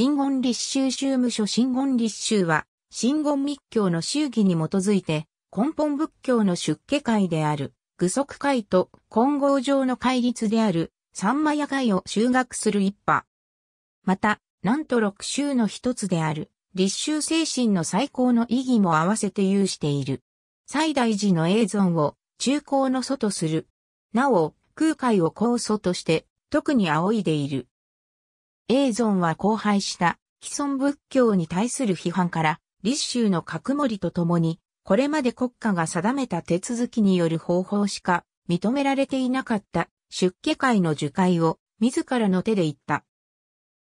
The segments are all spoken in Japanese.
真言立宗宗務所真言立宗は、真言密教の宗義に基づいて、根本仏教の出家会である、愚足会と混合上の戒律である、三摩耶会を修学する一派。また、なんと六宗の一つである、立宗精神の最高の意義も合わせて有している。西大寺の永存を中高の祖とする。なお、空海を高祖として、特に仰いでいる。永存は荒廃した既存仏教に対する批判から、立宗の角森と共に、これまで国家が定めた手続きによる方法しか認められていなかった出家会の受会を自らの手で言った。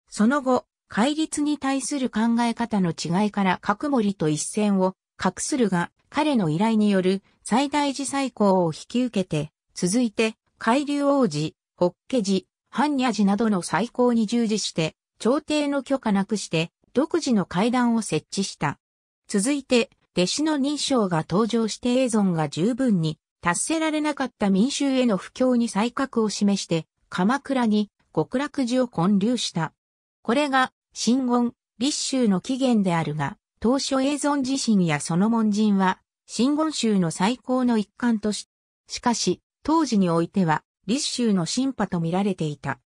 その後、戒律に対する考え方の違いから角森と一線を画するが、彼の依頼による最大寺最高を引き受けて、続いて、海流王子、法華寺、般若寺などの再興に従事して、朝廷の許可なくして、独自の階段を設置した。続いて、弟子の認証が登場して永存が十分に達せられなかった民衆への不況に才覚を示して、鎌倉に極楽寺を建立した。これが、新言、立宗の起源であるが、当初永存自身やその門人は、新言宗の最高の一環とし、しかし、当時においては、立州の進派と見られていた。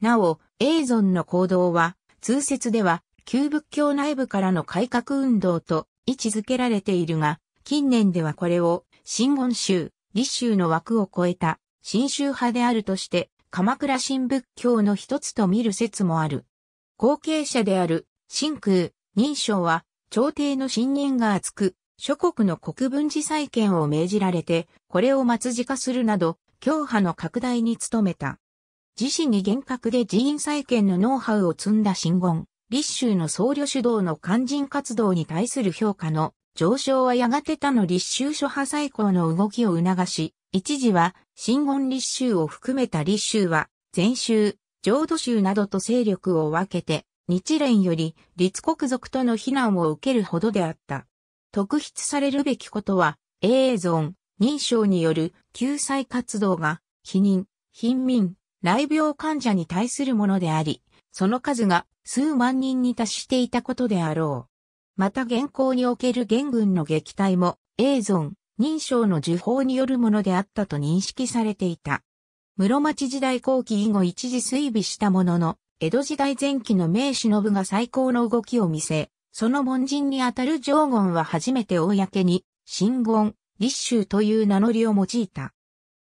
なお、エイゾンの行動は、通説では、旧仏教内部からの改革運動と位置づけられているが、近年ではこれを、新言宗、立宗の枠を超えた、新宗派であるとして、鎌倉新仏教の一つと見る説もある。後継者である、新空、認証は、朝廷の信任が厚く、諸国の国分寺再建を命じられて、これを末自化するなど、教派の拡大に努めた。自身に厳格で寺院再建のノウハウを積んだ真言、立州の僧侶主導の肝心活動に対する評価の上昇はやがて他の立州諸派最高の動きを促し、一時は真言立州を含めた立州は、禅宗、浄土宗などと勢力を分けて、日蓮より立国族との非難を受けるほどであった。特筆されるべきことは、永存、認証による救済活動が、避妊、貧民、来病患者に対するものであり、その数が数万人に達していたことであろう。また現行における元軍の撃退も、永存、認証の受法によるものであったと認識されていた。室町時代後期以後一時追尾したものの、江戸時代前期の名忍が最高の動きを見せ、その門人にあたる上言は初めて公に、新言、立州という名乗りを用いた。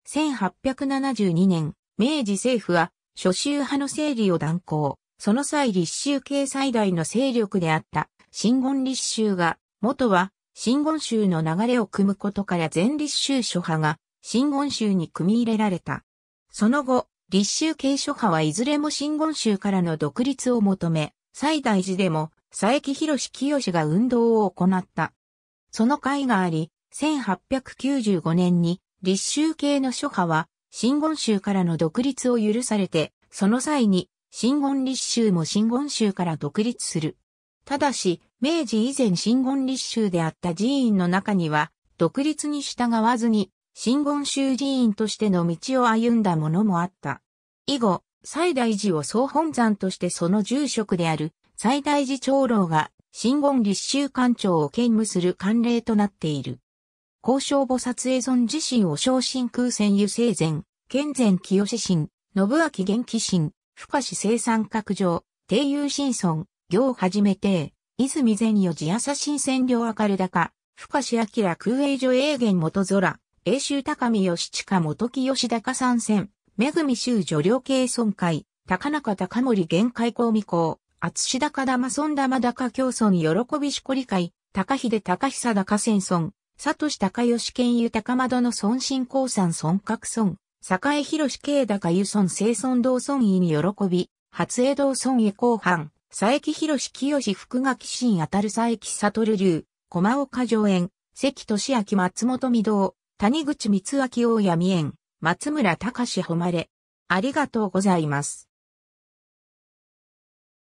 1872年、明治政府は、諸州派の整理を断行。その際立州系最大の勢力であった、新言立州が、元は、新言州の流れを組むことから全立州諸派が、新言州に組み入れられた。その後、立州系諸派はいずれも新言州からの独立を求め、最大寺でも、佐伯博清が運動を行った。その会があり、1895年に立州系の諸派は、新言宗からの独立を許されて、その際に、新言立州も新言宗から独立する。ただし、明治以前新言立州であった寺院の中には、独立に従わずに、新言宗寺院としての道を歩んだ者もあった。以後、西大寺を総本山としてその住職である、西大寺長老が、新言立州官庁を兼務する慣例となっている。交渉菩薩永尊自身を昇進空戦油生前、健全清志神、信明元気神、深志生産拡上、定友新村、行はじめて、泉善与寺朝新占領明る高、深志明空営所永元元空、永州高見義下元清吉高参戦、恵み州女領系村会、高中高森玄海公未公、厚志高玉村玉高京村喜びしこ理会、高秀高久高戦村、佐藤隆義健湯高窓の孫信公山孫格孫、栄広慶高湯孫生孫道孫位に喜び、初江道孫へ後半、佐伯広清福垣新当たる佐伯悟流、駒岡上園、関俊明松本御堂、谷口光明大闇園、松村隆誉れ。ありがとうございます。